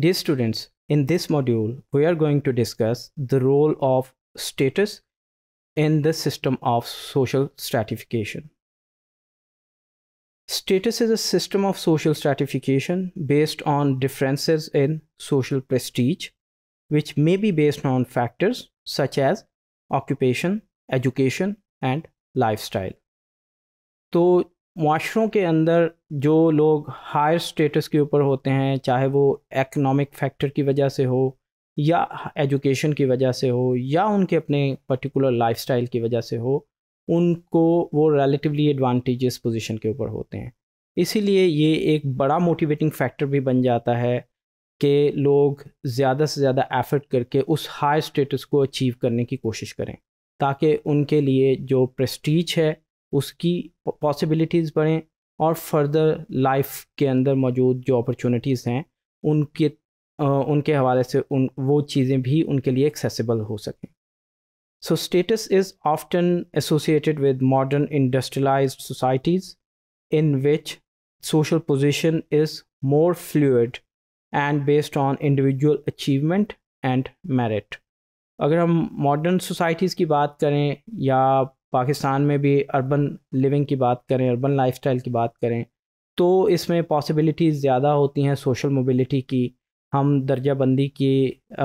Dear students, in this module, we are going to discuss the role of status in the system of social stratification. Status is a system of social stratification based on differences in social prestige, which may be based on factors such as occupation, education, and lifestyle. तो माशरों के अंदर जो लोग higher status के ऊपर होते हैं चाहे वो एक्नॉमिक फैक्टर की वजह से हो या एजुकेशन की वजह से हो या उनके अपने पर्टिकुलर लाइफस्टाइल की वजह से हो उनको वो रिलेटिवली एडवांटेजेस पोजीशन के ऊपर होते हैं इसीलिए ये एक बड़ा मोटिवेटिंग फैक्टर भी बन जाता है कि लोग ज़्यादा से ज़्यादा एफर्ट करके उस हाई स्टेटस को अचीव करने की कोशिश करें ताकि उनके लिए जो प्रेस्टीज है उसकी पॉसिबिलिटीज़ बढ़ें और फर्दर लाइफ के अंदर मौजूद जो अपॉर्चुनिटीज़ हैं उनके आ, उनके हवाले से उन वो चीज़ें भी उनके लिए एक्सेसिबल हो सकें so status is often associated with modern industrialise societies in which social position is more fluid and based on individual achievement and merit अगर हम मॉडर्न सोसाइटीज़ की बात करें या पाकिस्तान में भी अर्बन लिविंग की बात करें अर्बन लाइफस्टाइल की बात करें तो इसमें पॉसिबिलिटीज़ ज़्यादा होती हैं सोशल मोबिलिटी की हम दर्जा बंदी के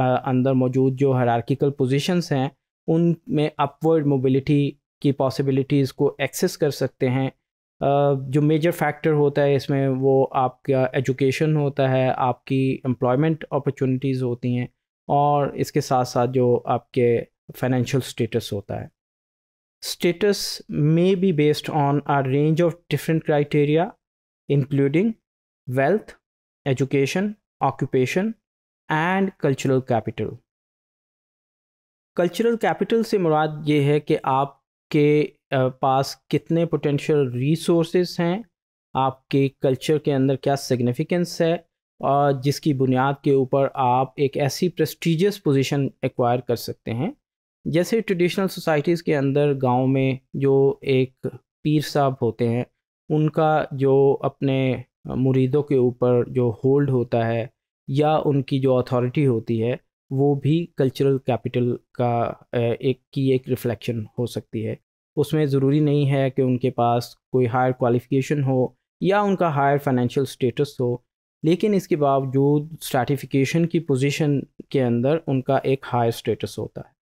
अंदर मौजूद जो हरारकिकल पोजीशंस हैं उनमें अपवर्ड मोबिलिटी की पॉसिबिलिटीज़ को एक्सेस कर सकते हैं जो मेजर फैक्टर होता है इसमें वो आपका एजुकेशन होता है आपकी एम्प्लॉयमेंट अपॉर्चुनिटीज़ होती हैं और इसके साथ साथ जो आपके फाइनेंशियल स्टेटस होता है Status may be based on a range of different criteria, including wealth, education, occupation, and cultural capital. Cultural capital से मुराद ये है कि आपके paas kitne potential resources hain आपके कल्चर के अंदर क्या सिग्निफिकेंस है और जिसकी बुनियाद के ऊपर आप एक ऐसी प्रेस्टिजियस पोजीशन एक्वायर कर सकते हैं जैसे ट्रेडिशनल सोसाइटीज़ के अंदर गांव में जो एक पीर साहब होते हैं उनका जो अपने मुरीदों के ऊपर जो होल्ड होता है या उनकी जो अथॉरिटी होती है वो भी कल्चरल कैपिटल का एक की एक रिफ्लेक्शन हो सकती है उसमें ज़रूरी नहीं है कि उनके पास कोई हायर क्वालिफिकेशन हो या उनका हायर फाइनेंशियल स्टेटस हो लेकिन इसके बावजूद स्टार्टिफिकेशन की पोजीशन के अंदर उनका एक हायर स्टेटस होता है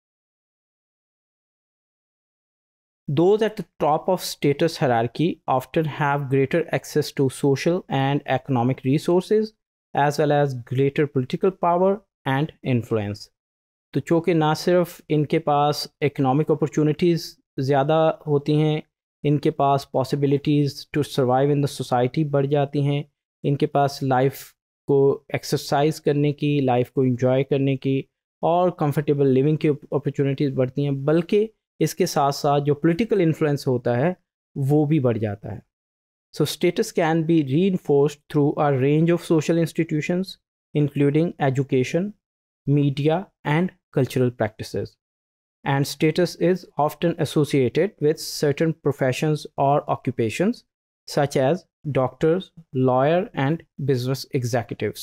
Those at the top of status hierarchy often have greater access to social and economic resources, as well as greater political power and influence. तो चूँकि ना सिर्फ इनके पास इकनॉमिक अपॉर्चुनिटीज़ ज़्यादा होती हैं इनके पास possibilities to survive in the society बढ़ जाती हैं इनके पास लाइफ को एक्सरसाइज करने की लाइफ को इंजॉय करने की और कंफर्टेबल लिविंग की अपॉर्चुनिटीज़ बढ़ती हैं बल्कि इसके साथ साथ जो पोलिटिकल इन्फ्लुएंस होता है वो भी बढ़ जाता है so status can be reinforce through a range of social institutions including education media and cultural practice and status is often associated with certain professions और occupations such as doctors lawyer and business executive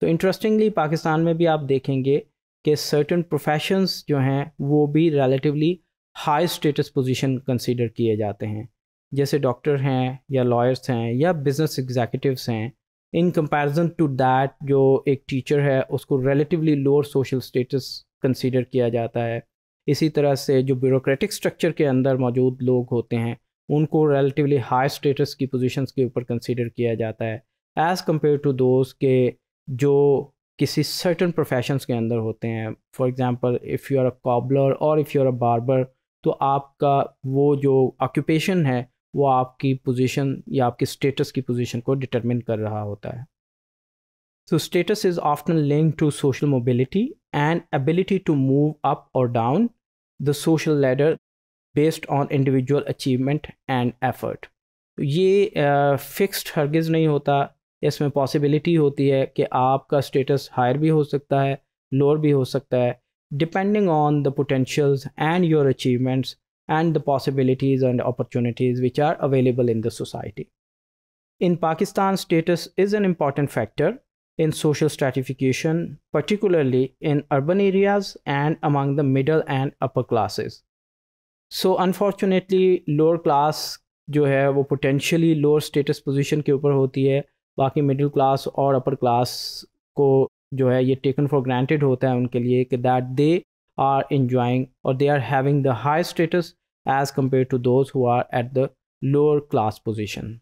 तो interestingly Pakistan में भी आप देखेंगे कि certain professions जो हैं वो भी relatively high status position consider किए जाते हैं जैसे डॉक्टर हैं या लॉयर्स हैं या बिजनेस एग्जीक्यूटिव्स हैं इन कंपैरिजन टू दैट जो एक टीचर है उसको relatively lower social status consider किया जाता है इसी तरह से जो ब्यूरोक्रेटिक स्ट्रक्चर के अंदर मौजूद लोग होते हैं उनको रिलेटिवली हाई स्टेटस की पोजीशंस के ऊपर कंसीडर किया जाता है एज़ कम्पेयर टू दोज के जो किसी सर्टन प्रोफेशंस के अंदर होते हैं for example if you are a cobbler और if you are a barber तो आपका वो जो ऑक्यूपेशन है वो आपकी पोजीशन या आपके स्टेटस की पोजीशन को डिटरमिन कर रहा होता है so status is often link to social mobility and ability to move up और down the social ladder based on individual achievement and effort ये फिक्स्ड uh, हरगिज़ नहीं होता इसमें पॉसिबिलिटी होती है कि आपका स्टेटस हायर भी हो सकता है लोअर भी हो सकता है depending on the potential and your achievements and the possibilities and opportunities which are available in the society in Pakistan status is an important factor in social stratification particularly in urban areas and among the middle and upper classes so unfortunately lower class जो है वो potentially lower status position के ऊपर होती है बाकी middle class और upper class को जो है ये टेकन फॉर ग्रांटेड होता है उनके लिए कि दैट दे आर इन्जॉइंग और they are having the high status as compare to those who are at the lower class position